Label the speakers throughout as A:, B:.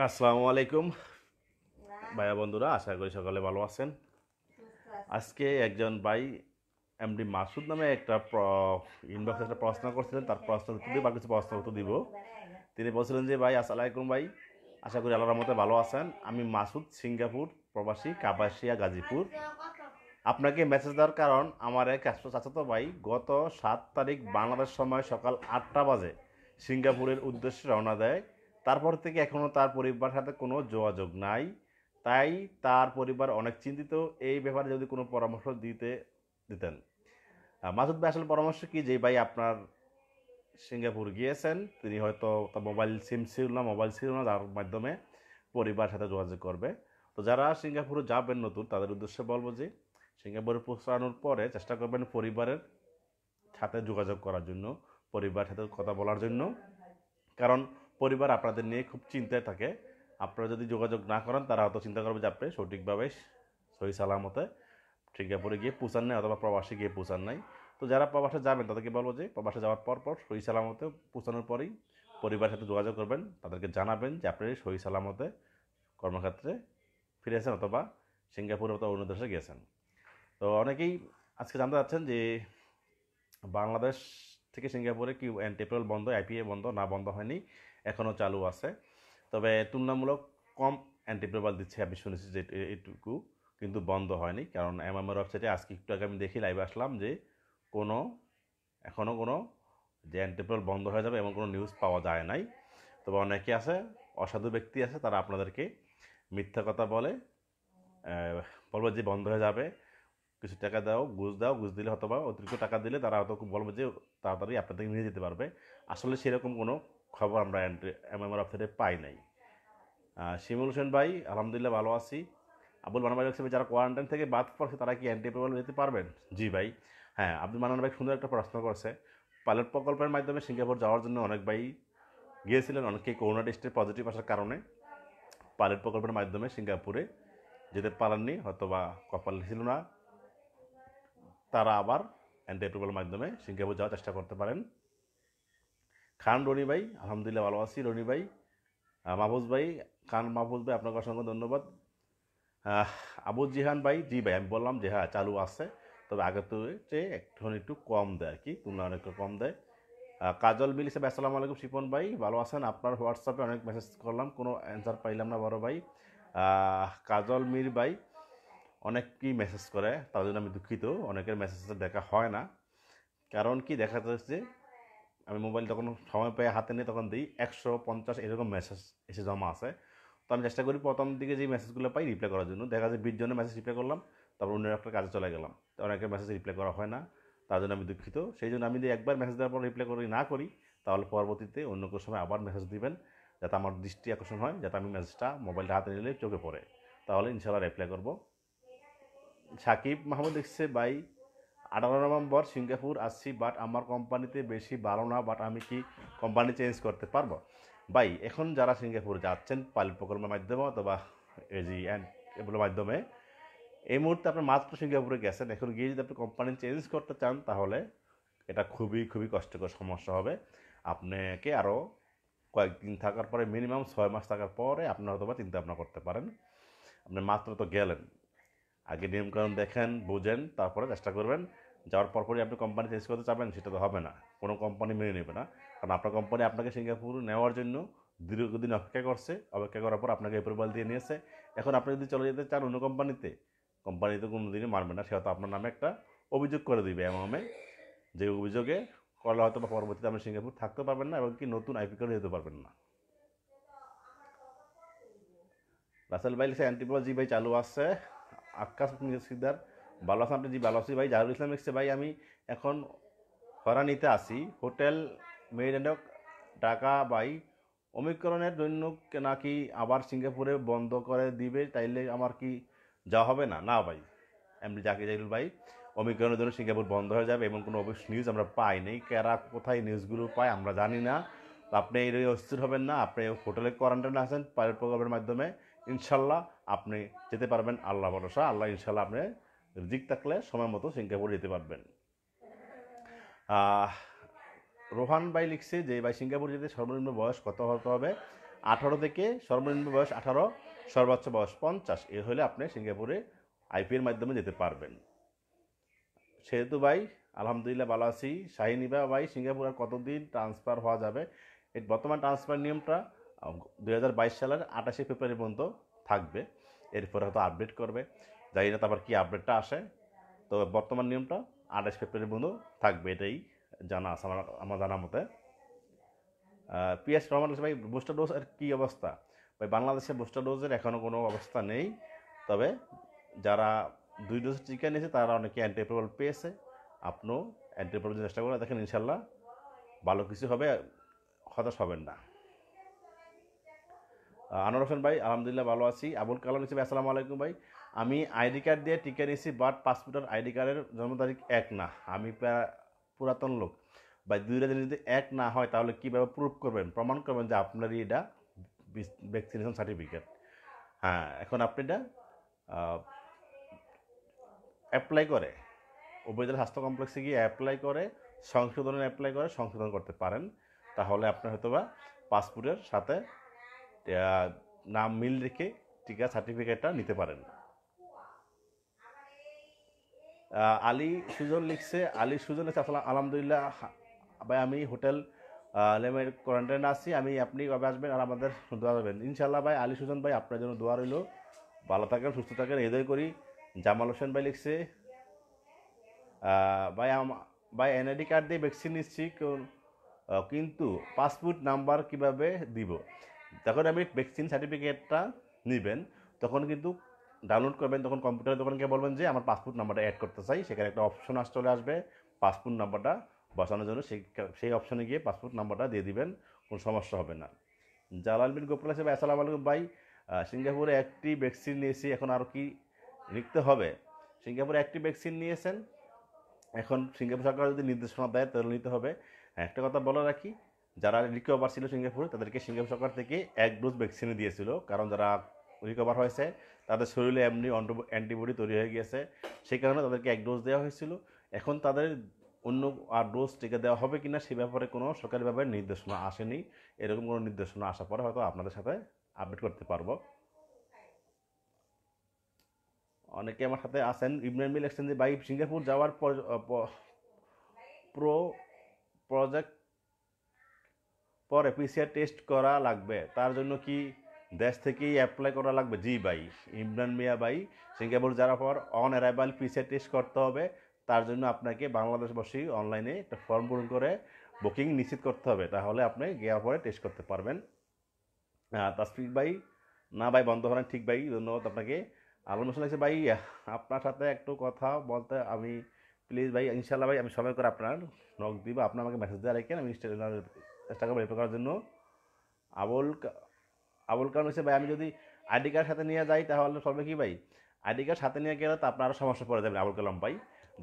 A: আসসালামু আলাইকুম ভাইয়া বন্ধুরা আশা করি সকালে ভালো আছেন আজকে একজন ভাই এমডি মাসুদ নামে একটা ইনবক্সে একটা প্রশ্ন করছিলেন তার প্রশ্ন উত্তর দিয়ে বা কিছু প্রশ্ন উত্তর দিব তিনি বলছিলেন যে ভাই আলাইকুম ভাই আশা করি আল্লাহর মতে ভালো আছেন আমি মাসুদ সিঙ্গাপুর প্রবাসী কাবাসিয়া গাজীপুর আপনাকে মেসেজ দেওয়ার কারণ আমার এক চাচাতো ভাই গত সাত তারিখ বাংলাদেশ সময় সকাল আটটা বাজে সিঙ্গাপুরের উদ্দেশ্যে রওনা দেয় তারপর থেকে এখনও তার পরিবার সাথে কোনো যোগাযোগ নাই তাই তার পরিবার অনেক চিন্তিত এই ব্যাপারে যদি কোনো পরামর্শ দিতে দিতেন মাসুদ ভাই আসলে পরামর্শ কি যে ভাই আপনার সিঙ্গাপুর গিয়েছেন তিনি হয়তো মোবাইল সিম ছিল না মোবাইল ছিল না তার মাধ্যমে পরিবার সাথে যোগাযোগ করবে তো যারা সিঙ্গাপুরে যাবেন নতুন তাদের উদ্দেশ্যে বলবো যে সিঙ্গাপুরে পৌঁছানোর পরে চেষ্টা করবেন পরিবারের সাথে যোগাযোগ করার জন্য পরিবারের সাথে কথা বলার জন্য কারণ পরিবার আপনাদের নিয়ে খুব চিন্তায় থাকে আপনারা যদি যোগাযোগ না করেন তারা হয়তো চিন্তা করবে যে আপনি সঠিকভাবে সহি সালামতে সিঙ্গাপুরে গিয়ে পৌঁছান নাই অথবা প্রবাসে গিয়ে পৌঁছান নাই তো যারা প্রবাসে যাবেন তাদেরকে বলবো যে প্রবাসে যাওয়ার পর পর সহি সালামতে পৌঁছানোর পরেই পরিবারের সাথে যোগাযোগ করবেন তাদেরকে জানাবেন যে আপনি সহি সালামতে কর্মক্ষেত্রে ফিরেছেন অথবা সিঙ্গাপুর অথবা অন্য দেশে গিয়েছেন তো অনেকেই আজকে জানতে চাচ্ছেন যে বাংলাদেশ থেকে সিঙ্গাপুরে কি অ্যান্ড বন্ধ আইপিএ বন্ধ না বন্ধ হয়নি এখনও চালু আছে তবে তুলনামূলক কম অ্যান্টিপ্রোভাল দিচ্ছে আমি শুনেছি যে এটুকু কিন্তু বন্ধ হয়নি কারণ এমএমের ওয়েবসাইটে আজকে একটু আগে আমি দেখি লাইভ আসলাম যে কোনো এখনও কোনো যে অ্যান্টিপ্রোভাল বন্ধ হয়ে যাবে এমন কোনো নিউজ পাওয়া যায় নাই তবে অনেকে আছে অসাধু ব্যক্তি আছে তারা আপনাদেরকে মিথ্যা কথা বলে বলবো যে বন্ধ হয়ে যাবে কিছু টাকা দাও ঘুষ দাও ঘুষ দিলে হয়তো বা অতিরিক্ত টাকা দিলে তারা হয়তো খুব বলবে যে তাড়াতাড়ি আপনার থেকে নিয়ে যেতে পারবে আসলে সেরকম কোনো খবর আমরা এন্ট্রি এমএমআর ওয়েবসাইটে পাই নাই শিমুল হোসেন ভাই আলহামদুলিল্লাহ ভালো আছি আবুল মানব ভাই যারা কোয়ারেন্টাইন থেকে বাদ পড়ছে তারা কি অ্যান্টি পেপার যেতে পারবেন জি ভাই হ্যাঁ আব্দুল মানব ভাই সুন্দর একটা প্রশ্ন করেছে পাইলট প্রকল্পের মাধ্যমে সিঙ্গাপুর যাওয়ার জন্য অনেক ভাই গিয়েছিলেন অনেকে করোনা টেস্টের পজিটিভ আসার কারণে পাইলট প্রকল্পের মাধ্যমে সিঙ্গাপুরে যেতে পারেননি হয়তো বা কপাল ছিল না তারা আবার অ্যান্টি অ্যাপ্রুভালের মাধ্যমে সিঙ্গাপুর যাওয়ার চেষ্টা করতে পারেন খান রনি ভাই আলহামদুলিল্লাহ ভালো আছি রনি ভাই মাহফুজ ভাই খান মাহফুজ ভাই আপনাকে অসংখ্য ধন্যবাদ আবু জিহান ভাই জি ভাই আমি বললাম যে হ্যাঁ চালু আছে তবে আগের চেয়ে একটুখানি একটু কম দেয় আর কি তুলনা অনেক কম দেয় কাজল বিল হিসেবে আসসালামু আলাইকুম শিপন ভাই ভালো আছেন আপনার হোয়াটসঅ্যাপে অনেক মেসেজ করলাম কোনো অ্যান্সার পাইলাম না বড় ভাই কাজল মির ভাই অনেককেই মেসেজ করে তার জন্য আমি দুঃখিত অনেকের মেসেজটা দেখা হয় না কারণ কি দেখা যাচ্ছে আমি মোবাইল তখন সময় পেয়ে হাতে নিয়ে তখন দিই একশো পঞ্চাশ এরকম মেসেজ এসে জমা আছে তো আমি চেষ্টা করি প্রথম দিকে যে মেসেজগুলো পাই রিপ্লাই করার জন্য দেখা যায় বিশজনের মেসেজ রিপ্লাই করলাম তারপর অন্য একটা কাজে চলে গেলাম তো অনেকের মেসেজ রিপ্লাই করা হয় না তার জন্য আমি দুঃখিত সেই জন্য আমি যদি একবার মেসেজ দেওয়ার পর রিপ্লাই করি না করি তাহলে পরবর্তীতে অন্য কোনো সময় আবার মেসেজ দিবেন যাতে আমার দৃষ্টি আকর্ষণ হয় যাতে আমি মেসেজটা মোবাইলটা হাতে নিলে চোখে পড়ে তাহলে ইনশাল্লাহ রিপ্লাই করবো সাকিব মাহমুদ লিখছে ভাই আঠারো নভেম্বর সিঙ্গাপুর আসছি বাট আমার কোম্পানিতে বেশি ভালো না বাট আমি কি কোম্পানি চেঞ্জ করতে পারবো ভাই এখন যারা সিঙ্গাপুর যাচ্ছেন পাল প্রকল্পের মাধ্যমে অথবা এজি অ্যান্ড এগুলোর মাধ্যমে এই মুহূর্তে আপনি মাত্র সিঙ্গাপুরে গেছেন এখন গিয়ে যদি আপনি কোম্পানি চেঞ্জ করতে চান তাহলে এটা খুবই খুবই কষ্টকর সমস্যা হবে আপনাকে আরও কয়েকদিন থাকার পরে মিনিমাম ছয় মাস থাকার পরে আপনি হয়তো বা চিন্তা ভাবনা করতে পারেন আপনি মাত্র তো গেলেন আগে নিয়মকানুন দেখেন বোঝেন তারপরে চেষ্টা করবেন যাওয়ার পরপরই আপনি কোম্পানি চেঞ্জ করতে চাবেন সেটা তো হবে না কোনো কোম্পানি মেনে নেবে না কারণ আপনার কোম্পানি আপনাকে সিঙ্গাপুর নেওয়ার জন্য দীর্ঘদিন অপেক্ষা করছে অপেক্ষা করার পর আপনাকে অ্যাপ্রুভাল দিয়ে নিয়েছে এখন আপনি যদি চলে যেতে চান অন্য কোম্পানিতে কোম্পানিতে কোনো দিনই মানবে না সে হয়তো আপনার নামে একটা অভিযোগ করে দিবে এমএমএ যে অভিযোগে করলে হয়তো বা পরবর্তীতে আপনি সিঙ্গাপুর থাকতে পারবেন না এবং কি নতুন আইপি কার্ড যেতে পারবেন না রাসেল ভাই লিখছে জি ভাই চালু আছে আক্কাশ সিকদার ভালো আছেন আপনি জি ভালো আছি ভাই জাহরুল ইসলাম এসছে ভাই আমি এখন হরানিতে আসি হোটেল মেরিডেন্ডক ঢাকা বাই অমিক্রণের জন্য নাকি আবার সিঙ্গাপুরে বন্ধ করে দিবে তাইলে আমার কি যাওয়া হবে না না ভাই এমনি জাকি জাহিরুল ভাই অমিক্রণের জন্য সিঙ্গাপুর বন্ধ হয়ে যাবে এবং কোনো অফিস নিউজ আমরা পাই নেই কারা কোথায় নিউজগুলো পাই আমরা জানি না আপনি এর অস্থির হবেন না আপনি হোটেলে কোয়ারেন্টাইনে আছেন পাইলট প্রোগ্রামের মাধ্যমে ইনশাল্লাহ আপনি যেতে পারবেন আল্লাহ ভরসা আল্লাহ ইনশাল্লাহ আপনি রিজিক থাকলে সময় মতো সিঙ্গাপুরে যেতে পারবেন রোহান ভাই লিখছে যে ভাই সিঙ্গাপুর যেতে সর্বনিম্ন বয়স কত হতে হবে আঠারো থেকে সর্বনিম্ন বয়স আঠারো সর্বোচ্চ বয়স পঞ্চাশ এ হলে আপনি সিঙ্গাপুরে আইপিএর মাধ্যমে যেতে পারবেন সেহেতু ভাই আলহামদুলিল্লাহ ভালো আছি শাহিনিবা ভাই সিঙ্গাপুরে কতদিন ট্রান্সফার হওয়া যাবে এই বর্তমান ট্রান্সফার নিয়মটা দুই সালের আঠাশে ফেব্রুয়ারি পর্যন্ত থাকবে এরপরে হয়তো আপডেট করবে জানি না তারপর কী আপডেটটা আসে তো বর্তমান নিয়মটা আঠাশ ফেব্রুয়ারি পর্যন্ত থাকবে এটাই জানা আছে আমার আমার জানা মতে পিএস রহমান ভাই বুস্টার ডোজ আর কী অবস্থা ভাই বাংলাদেশে বুস্টার ডোজের এখনও কোনো অবস্থা নেই তবে যারা দুই ডোজ টিকা নিয়েছে তারা অনেকে অ্যান্টিপ্রবল পেয়েছে আপনিও অ্যান্টিপ্রোভাল চেষ্টা করে দেখেন ইনশাল্লাহ ভালো কিছু হবে হতাশ হবেন না আনোয়ার হোসেন ভাই আলহামদুলিল্লাহ ভালো আছি আবুল কালাম হিসেবে আসসালামু আলাইকুম ভাই আমি আইডি কার্ড দিয়ে টিকা নিয়েছি বাট পাসপোর্টের আইডি কার্ডের জন্ম তারিখ এক না আমি পুরাতন লোক বা দুই রাজ্যে যদি এক না হয় তাহলে কীভাবে প্রুফ করবেন প্রমাণ করবেন যে আপনারই এটা ভ্যাকসিনেশন সার্টিফিকেট হ্যাঁ এখন আপনি এটা অ্যাপ্লাই করে উপজেলা স্বাস্থ্য কমপ্লেক্সে গিয়ে অ্যাপ্লাই করে সংশোধনে অ্যাপ্লাই করে সংশোধন করতে পারেন তাহলে আপনার হয়তো বা পাসপোর্টের সাথে নাম মিল রেখে টিকা সার্টিফিকেটটা নিতে পারেন আলী সুজন লিখছে আলী সুজন লিখছে আসলাম আলহামদুলিল্লাহ ভাই আমি হোটেল লেমের কোয়ারেন্টাইনে আছি আমি আপনি কবে আসবেন আর আমাদের দোয়া দেবেন ইনশাল্লাহ ভাই আলী সুজন ভাই আপনার জন্য দোয়া রইল ভালো থাকেন সুস্থ থাকেন এদের করি জামাল হোসেন ভাই লিখছে ভাই ভাই এনআইডি কার্ড দিয়ে ভ্যাকসিন নিচ্ছি কিন্তু পাসপোর্ট নাম্বার কিভাবে দিব যখন আপনি ভ্যাকসিন সার্টিফিকেটটা নেবেন তখন কিন্তু ডাউনলোড করবেন তখন কম্পিউটারে দোকানকে বলবেন যে আমার পাসপোর্ট নাম্বারটা অ্যাড করতে চাই সেখানে একটা অপশন আস চলে আসবে পাসপোর্ট নাম্বারটা বসানোর জন্য সেই সেই অপশনে গিয়ে পাসপোর্ট নাম্বারটা দিয়ে দিবেন কোনো সমস্যা হবে না জালাল বিন গোপাল সাহেব আসসালাম আলাইকুম ভাই সিঙ্গাপুরে একটি ভ্যাকসিন নিয়েছি এখন আরও কি লিখতে হবে সিঙ্গাপুরে একটি ভ্যাকসিন নিয়েছেন এখন সিঙ্গাপুর সরকার যদি নির্দেশনা দেয় তাহলে নিতে হবে হ্যাঁ, একটা কথা বলে রাখি যারা রিকভার ছিল সিঙ্গাপুরে তাদেরকে সিঙ্গাপুর সরকার থেকে এক ডোজ ভ্যাকসিন দিয়েছিল কারণ যারা রিকভার হয়েছে তাদের শরীরে এমনি অ্যান্টিবডি তৈরি হয়ে গিয়েছে সেই কারণে তাদেরকে এক ডোজ দেওয়া হয়েছিল এখন তাদের অন্য আর ডোজ টিকা দেওয়া হবে কি না সে ব্যাপারে কোনো সরকারিভাবে নির্দেশনা আসেনি এরকম কোনো নির্দেশনা আসার পরে হয়তো আপনাদের সাথে আপডেট করতে পারবো অনেকে আমার সাথে আসেন ইমরান মিল এক্সচেঞ্জে বাইক সিঙ্গাপুর যাওয়ার পর প্রো প্রজেক্ট পরে পিসিআর টেস্ট করা লাগবে তার জন্য কি দেশ থেকেই অ্যাপ্লাই করা লাগবে জি ভাই ইমরান মিয়া ভাই সিঙ্গাপুর যাওয়ার পর অন অ্যারাইভাল পিসিআর টেস্ট করতে হবে তার জন্য আপনাকে বাংলাদেশবাসী অনলাইনে একটা ফর্ম পূরণ করে বুকিং নিশ্চিত করতে হবে তাহলে আপনি গিয়ার পরে টেস্ট করতে পারবেন তাসফিক ভাই না ভাই বন্ধ করেন ঠিক ভাই ধন্যবাদ আপনাকে আলম হোসেন ভাই আপনার সাথে একটু কথা বলতে আমি প্লিজ ভাই ইনশাল্লাহ ভাই আমি সময় করে আপনার নক দিব আপনার আমাকে মেসেজ দেওয়া রাখেন আমি চেষ্টা করবো রিপোর্ট করার জন্য আবুল আবুল কারণ হচ্ছে ভাই আমি যদি আইডি কার্ড সাথে নিয়ে যাই তাহলে সবাই কি ভাই আইডি কার্ড সাথে নিয়ে গেলে তো আপনারও সমস্যা পড়ে যাবেন আবুল কালাম ভাই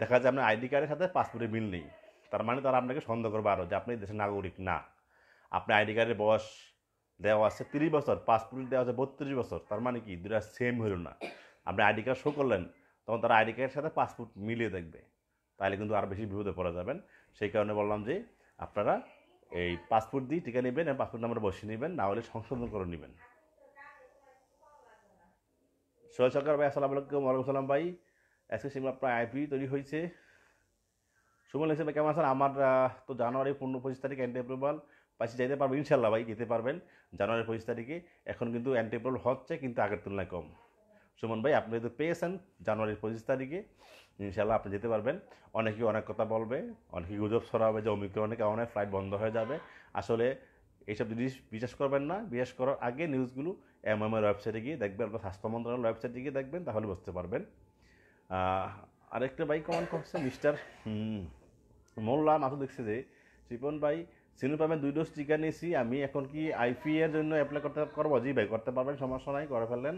A: দেখা যায় আপনার আইডি কার্ডের সাথে পাসপোর্টের মিল নেই তার মানে তারা আপনাকে সন্দেহ করবে আরও যে আপনি দেশের নাগরিক না আপনার আইডি কার্ডের বয়স দেওয়া আছে তিরিশ বছর পাসপোর্ট দেওয়া আছে বত্রিশ বছর তার মানে কি দুটা সেম হইল না আপনি আইডি কার্ড শো করলেন তখন তারা আইডি কার্ডের সাথে পাসপোর্ট মিলিয়ে দেখবে তাহলে কিন্তু আর বেশি বিপদে পড়া যাবেন সেই কারণে বললাম যে আপনারা এই পাসপোর্ট দিয়ে টিকা নেবেন আর পাসপোর্ট নাম্বার বসিয়ে নেবেন না হলে সংশোধন করে নেবেন সোহেল সরকার ভাই আসসালাম আলাইকুম ওয়ালাইকুম সালাম ভাই আজকে সিমলা আপনার আইপি তৈরি হয়েছে সুমন হিসেবে কেমন আছেন আমার তো জানুয়ারি পনেরো পঁচিশ তারিখ অ্যান্টি অ্যাপ্রুভাল পাশে যেতে পারবেন ইনশাল্লাহ ভাই যেতে পারবেন জানুয়ারি পঁচিশ তারিখে এখন কিন্তু অ্যান্টি অ্যাপ্রুভাল হচ্ছে কিন্তু আগের তুলনায় কম সুমন ভাই আপনি যদি পেয়েছেন জানুয়ারির পঁচিশ তারিখে ইনশাল্লাহ আপনি যেতে পারবেন অনেকেই অনেক কথা বলবে অনেকে গুজব হবে যে অমিক্রণের কারণে ফ্লাইট বন্ধ হয়ে যাবে আসলে এইসব জিনিস বিশ্বাস করবেন না বিশ্বাস করার আগে নিউজগুলো এম এম এর ওয়েবসাইটে গিয়ে দেখবেন বা স্বাস্থ্য মন্ত্রণালয়ের ওয়েবসাইটে গিয়ে দেখবেন তাহলে বুঝতে পারবেন আরেকটা ভাই কমেন্ট করছে মিস্টার মোল্লা মাথু দেখছে যে শিপন ভাই সিনোপ্যামে দুই ডোজ টিকা নিয়েছি আমি এখন কি আইপিএর এর জন্য অ্যাপ্লাই করতে করবো জি ভাই করতে পারবেন সমস্যা নাই করে ফেললেন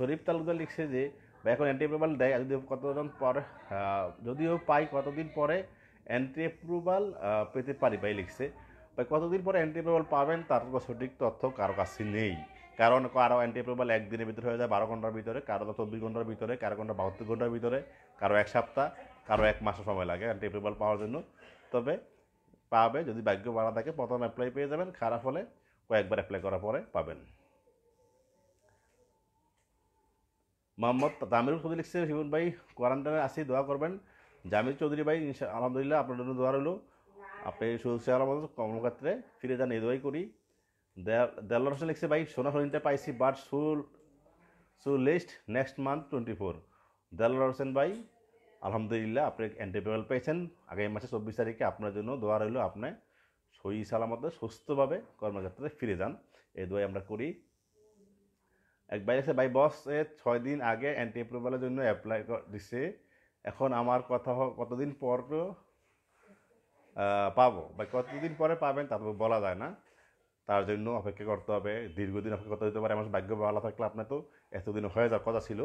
A: শরীফ তালুকদার লিখছে যে বা এখন অ্যান্টি অ্যাপ্রুভাল দেয় যদি কতজন পরে যদিও পাই কতদিন পরে অ্যান্টি অ্যাপ্রুভাল পেতে পারি বা লিখছে বা কতদিন পরে অ্যান্টি অ্যাপ্রুভাল পাবেন তার সঠিক তথ্য কারো কাছে নেই কারণ কারো অ্যান্টি অ্যাপ্রুভাল একদিনের ভিতরে হয়ে যায় বারো ঘন্টার ভিতরে কারো চব্বিশ ঘন্টার ভিতরে কারো ঘন্টা বাহাত্তর ঘন্টার ভিতরে কারো এক সপ্তাহ কারো এক মাসও সময় লাগে অ্যান্টি অ্যাপ্রুভাল পাওয়ার জন্য তবে পাবে যদি ভাগ্য বাড়া থাকে প্রথম অ্যাপ্লাই পেয়ে যাবেন খারাপ হলে কয়েকবার অ্যাপ্লাই করার পরে পাবেন মোহাম্মদ তামিরুল খুদি লিখছে শিবন ভাই কোয়ারেন্টাইনে আসি দোয়া করবেন জামির চৌধুরী ভাই আলহামদুলিল্লাহ আপনার জন্য দোয়া রইল আপনি সুশাল আমাদের কর্মক্ষেত্রে ফিরে যান এই দোয়াই করি দেলার হোসেন লিখছে ভাই সোনা হরিণটা পাইছি বাট সুল সু list next month twenty four দেলার হোসেন ভাই আলহামদুলিল্লাহ আপনি অ্যান্টিবায়োটিক পেয়েছেন আগামী মাসে চব্বিশ তারিখে আপনার জন্য দোয়া রইল আপনি সই সালামতে সুস্থভাবে কর্মক্ষেত্রে ফিরে যান এই দোয়াই আমরা করি এক ভাই আছে বাই বস এ ছয় দিন আগে অ্যান্টি অ্যাপ্রুভালের জন্য অ্যাপ্লাই দিছে এখন আমার কথা কতদিন পর পাবো বা কতদিন পরে পাবেন তারপর বলা যায় না তার জন্য অপেক্ষা করতে হবে দীর্ঘদিন অপেক্ষা করতে হতে পারে আমার ভাগ্য ভালো থাকলে আপনার তো এতদিন হয়ে যাওয়ার কথা ছিল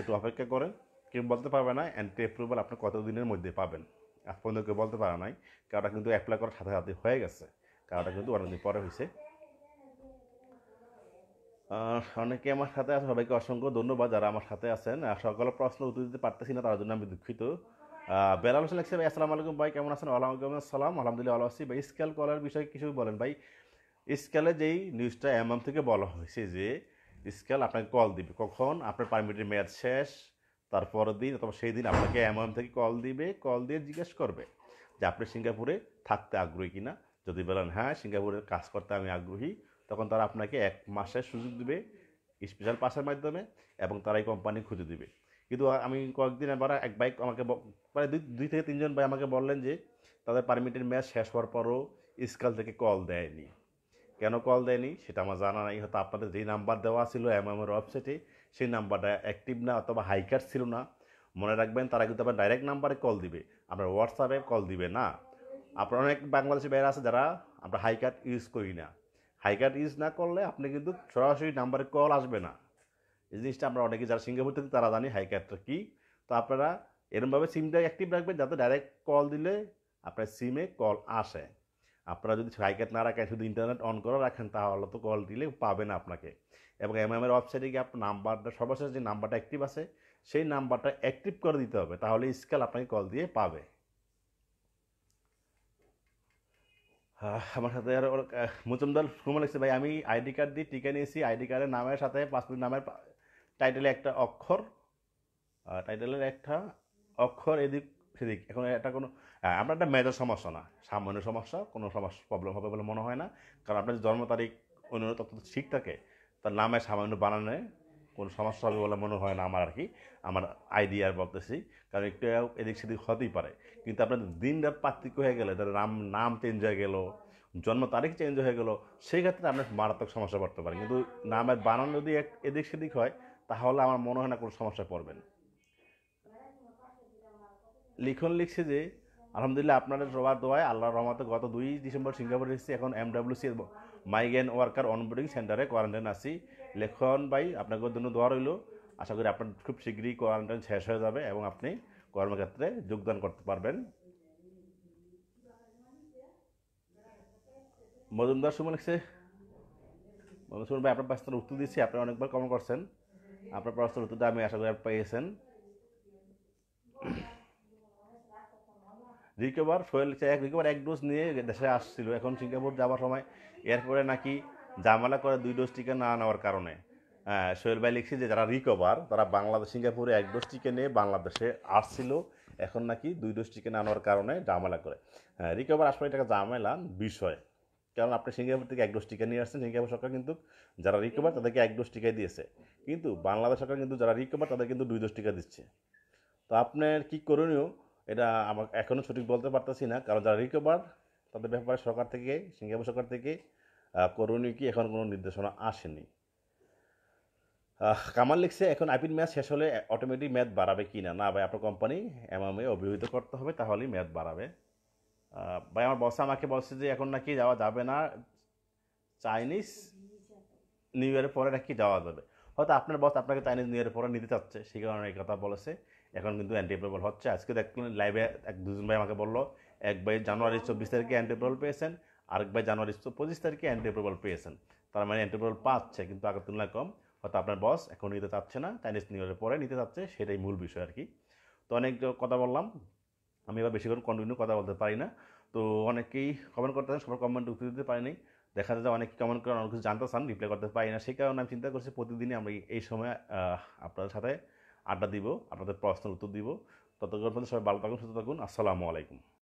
A: একটু অপেক্ষা করেন কেউ বলতে পারবে না অ্যান্টি অ্যাপ্রুভাল আপনি কতদিনের মধ্যে পাবেন আজ পর্যন্ত কেউ বলতে পারে নাই কারণটা কিন্তু অ্যাপ্লাই করার সাথে সাথে হয়ে গেছে কারোটা কিন্তু অনেকদিন পরে হয়েছে অনেকে আমার সাথে আছে সবাইকে অসংখ্য ধন্যবাদ যারা আমার সাথে আছেন সকল প্রশ্ন উত্তর দিতে পারতেছি না তার জন্য আমি দুঃখিত বেলাল হোসেন ভাই আসসালামু আলাইকুম ভাই কেমন আছেন আলাইকুম আসসালাম আলহামদুলিল্লাহ আলো আসি ভাই স্কেল কলার বিষয়ে কিছু বলেন ভাই স্কেলে যেই নিউজটা এমএম থেকে বলা হয়েছে যে স্কেল আপনাকে কল দিবে কখন আপনার পারমিটের মেয়াদ শেষ তারপরের দিন অথবা সেই দিন আপনাকে এমএম থেকে কল দিবে কল দিয়ে জিজ্ঞেস করবে যে আপনি সিঙ্গাপুরে থাকতে আগ্রহী কিনা যদি বলেন হ্যাঁ সিঙ্গাপুরে কাজ করতে আমি আগ্রহী তখন তারা আপনাকে এক মাসের সুযোগ দেবে স্পেশাল পাসের মাধ্যমে এবং তারাই কোম্পানি খুঁজে দেবে কিন্তু আমি কয়েকদিন আবার এক বাইক আমাকে প্রায় মানে দুই দুই থেকে তিনজন ভাই আমাকে বললেন যে তাদের পারমিটের ম্যাচ শেষ হওয়ার পরও স্কাল থেকে কল দেয়নি কেন কল দেয়নি সেটা আমার জানা নাই হয়তো আপনাদের যেই নাম্বার দেওয়া ছিল এমএমের ওয়েবসাইটে সেই নাম্বারটা অ্যাক্টিভ না অথবা হাইকার ছিল না মনে রাখবেন তারা কিন্তু আপনার ডাইরেক্ট নাম্বারে কল দিবে আপনার হোয়াটসঅ্যাপে কল দিবে না আপনার অনেক বাংলাদেশি বাইরে আছে যারা আমরা হাইকার ইউজ করি না হাইকার ইউজ না করলে আপনি কিন্তু সরাসরি নাম্বারে কল আসবে না এই জিনিসটা আমরা অনেকে যারা সিঙ্গাপুর থেকে তারা জানি হাইকারটা কী তো আপনারা এরমভাবে সিমটা অ্যাক্টিভ রাখবেন যাতে ডাইরেক্ট কল দিলে আপনার সিমে কল আসে আপনারা যদি হাইকার না রাখেন শুধু ইন্টারনেট অন করে রাখেন তাহলে তো কল দিলে পাবে না আপনাকে এবং এম এর ওয়েবসাইটে গিয়ে আপনার নাম্বারটা সর্বশেষ যে নাম্বারটা অ্যাক্টিভ আছে সেই নাম্বারটা অ্যাক্টিভ করে দিতে হবে তাহলে স্কেল আপনাকে কল দিয়ে পাবে আমার সাথে আর মুচমদার ফুরমা লাগছে ভাই আমি আইডি কার্ড দিয়ে টিকা নিয়েছি আইডি কার্ডের নামের সাথে পাসপোর্ট নামের টাইটেলে একটা অক্ষর টাইটেলের একটা অক্ষর এদিক সেদিক এখন এটা কোনো আমরা একটা মেজর সমস্যা না সামান্য সমস্যা কোনো সমস্যা প্রবলেম হবে বলে মনে হয় না কারণ আপনার জন্ম তারিখ অন্য তথ্য ঠিক থাকে তার নামে সামান্য বানানো কোনো সমস্যা হবে বলে মনে হয় না আমার আর কি আমার আইডিয়ার বলতেছি কারণ একটু এদিক সেদিক হতেই পারে কিন্তু আপনাদের দিন রাত পার্থক্য হয়ে গেলে তাদের নাম নাম চেঞ্জ হয়ে গেলো জন্ম তারিখ চেঞ্জ হয়ে গেলো সেই ক্ষেত্রে আপনার মারাত্মক সমস্যা পড়তে পারেন কিন্তু নামের বানান যদি এক এদিক সেদিক হয় তাহলে আমার মনে হয় না কোনো সমস্যা পড়বেন লিখন লিখছে যে আলহামদুলিল্লাহ আপনাদের রবার দোয়ায় আল্লাহর রহমতে গত দুই ডিসেম্বর সিঙ্গাপুরে এসেছি এখন এমডাব্লিউসি মাইগ্রেন ওয়ার্কার অনবোর্ডিং সেন্টারে কোয়ারেন্টাইন আছি লেখন ভাই আপনাদের জন্য দোয়া রইল আশা করি আপনার খুব শীঘ্রই কোয়ারেন্টাইন শেষ হয়ে যাবে এবং আপনি কর্মক্ষেত্রে যোগদান করতে পারবেন মজুমদার সুমন লিখছে সুমন ভাই আপনার প্রশ্নের উত্তর দিচ্ছি আপনি অনেকবার কম করছেন আপনার প্রশ্নের উত্তরটা আমি আশা করি পেয়েছেন রিকভার শরীর এক রিকভার এক ডোজ নিয়ে দেশে আসছিল এখন সিঙ্গাপুর যাওয়ার সময় এরপরে নাকি জামালা করে দুই ডোজ টিকা না নেওয়ার কারণে হ্যাঁ, সোহেল ভাই লিখছে যে যারা রিকভার তারা বাংলাদেশ সিঙ্গাপুরে এক ডোজ টিকা নিয়ে বাংলাদেশে আসছিল এখন নাকি দুই ডোজ টিকা না নেওয়ার কারণে জামালা করে হ্যাঁ রিকভার আসলে এটা জামেলা বিষয় কারণ আপনি সিঙ্গাপুর থেকে এক ডোজ টিকা নিয়ে আসছেন সিঙ্গাপুর সরকার কিন্তু যারা রিকভার তাদেরকে এক ডোজ টিকা দিয়েছে কিন্তু বাংলাদেশ সরকার কিন্তু যারা রিকভার তাদের কিন্তু দুই ডোজ টিকা দিচ্ছে তো আপনার কী করণীয় এটা আমার এখনও সঠিক বলতে পারতেছি না কারণ যারা রিকভার তাদের ব্যাপারে সরকার থেকে সিঙ্গাপুর সরকার থেকে করণীয় কি এখন কোনো নির্দেশনা আসেনি কামাল লিখছে এখন আইপিএল ম্যাচ শেষ হলে অটোমেটিক ম্যাচ বাড়াবে কি না না ভাই আপনার কোম্পানি এমএমএ অভিহিত করতে হবে তাহলেই ম্যাচ বাড়াবে ভাই আমার বস আমাকে বলছে যে এখন নাকি যাওয়া যাবে না চাইনিজ নিউ ইয়ারের পরে নাকি যাওয়া যাবে হয়তো আপনার বস আপনাকে চাইনিজ নিউ ইয়ারের পরে নিতে চাচ্ছে সেই কারণে এই কথা বলেছে এখন কিন্তু অ্যান্টি হচ্ছে আজকে দেখলেন লাইভে এক দুজন ভাই আমাকে বললো এক বাই জানুয়ারি চব্বিশ তারিখে অ্যান্টিপ্রোভাল পেয়েছেন আরেক বাই জানুয়ারি পঁচিশ তারিখে অ্যান্টিপ্রোভাল পেয়েছেন তার মানে অ্যান্টিপ্রোভাল পাচ্ছে কিন্তু আগের তুলনায় কম হয়তো আপনার বস এখন নিতে চাচ্ছে না তাই নিউ ইয়ারের পরে নিতে চাচ্ছে সেটাই মূল বিষয় আর কি তো অনেক কথা বললাম আমি এবার বেশিক্ষণ কন্টিনিউ কথা বলতে পারি না তো অনেকেই কমেন্ট করতে চান সবার কমেন্ট উত্তর দিতে পারিনি দেখা যায় যে অনেক কমেন্ট করে অনেক কিছু জানতে চান রিপ্লাই করতে পারি না সেই কারণে আমি চিন্তা করছি প্রতিদিনই আমি এই সময় আপনাদের সাথে আড্ডা দিব আপনাদের প্রশ্নের উত্তর দিব ততক্ষণ পর্যন্ত সবাই ভালো থাকুন সুস্থ থাকুন আসসালামু আলাইকুম